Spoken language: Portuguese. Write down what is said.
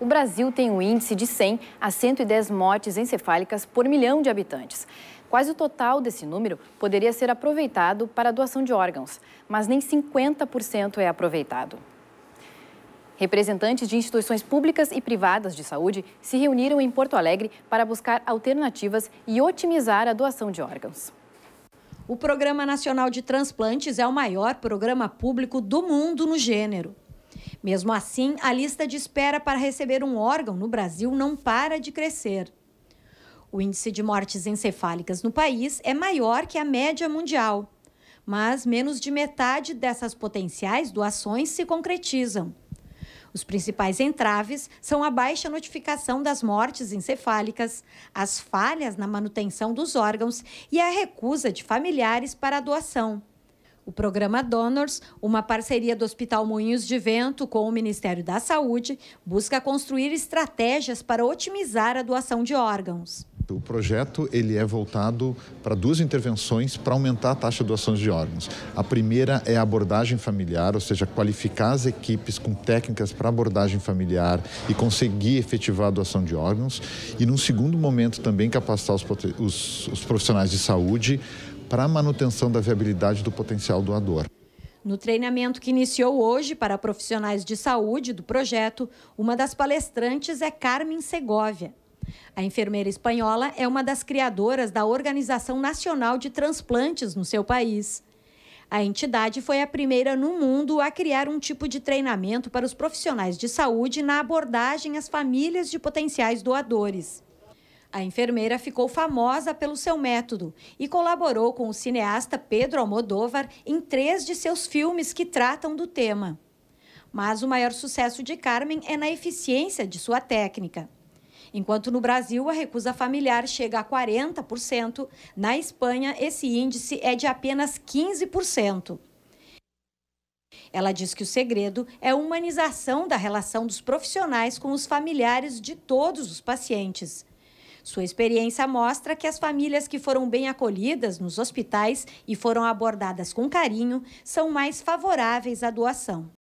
o Brasil tem um índice de 100 a 110 mortes encefálicas por milhão de habitantes. Quase o total desse número poderia ser aproveitado para a doação de órgãos, mas nem 50% é aproveitado. Representantes de instituições públicas e privadas de saúde se reuniram em Porto Alegre para buscar alternativas e otimizar a doação de órgãos. O Programa Nacional de Transplantes é o maior programa público do mundo no gênero. Mesmo assim, a lista de espera para receber um órgão no Brasil não para de crescer. O índice de mortes encefálicas no país é maior que a média mundial, mas menos de metade dessas potenciais doações se concretizam. Os principais entraves são a baixa notificação das mortes encefálicas, as falhas na manutenção dos órgãos e a recusa de familiares para a doação o programa Donors, uma parceria do Hospital Moinhos de Vento com o Ministério da Saúde, busca construir estratégias para otimizar a doação de órgãos. O projeto ele é voltado para duas intervenções para aumentar a taxa de doações de órgãos. A primeira é a abordagem familiar, ou seja, qualificar as equipes com técnicas para abordagem familiar e conseguir efetivar a doação de órgãos. E num segundo momento também capacitar os, os, os profissionais de saúde para a manutenção da viabilidade do potencial doador. No treinamento que iniciou hoje para profissionais de saúde do projeto, uma das palestrantes é Carmen Segovia. A enfermeira espanhola é uma das criadoras da Organização Nacional de Transplantes no seu país. A entidade foi a primeira no mundo a criar um tipo de treinamento para os profissionais de saúde na abordagem às famílias de potenciais doadores. A enfermeira ficou famosa pelo seu método e colaborou com o cineasta Pedro Almodóvar em três de seus filmes que tratam do tema. Mas o maior sucesso de Carmen é na eficiência de sua técnica. Enquanto no Brasil a recusa familiar chega a 40%, na Espanha esse índice é de apenas 15%. Ela diz que o segredo é a humanização da relação dos profissionais com os familiares de todos os pacientes. Sua experiência mostra que as famílias que foram bem acolhidas nos hospitais e foram abordadas com carinho são mais favoráveis à doação.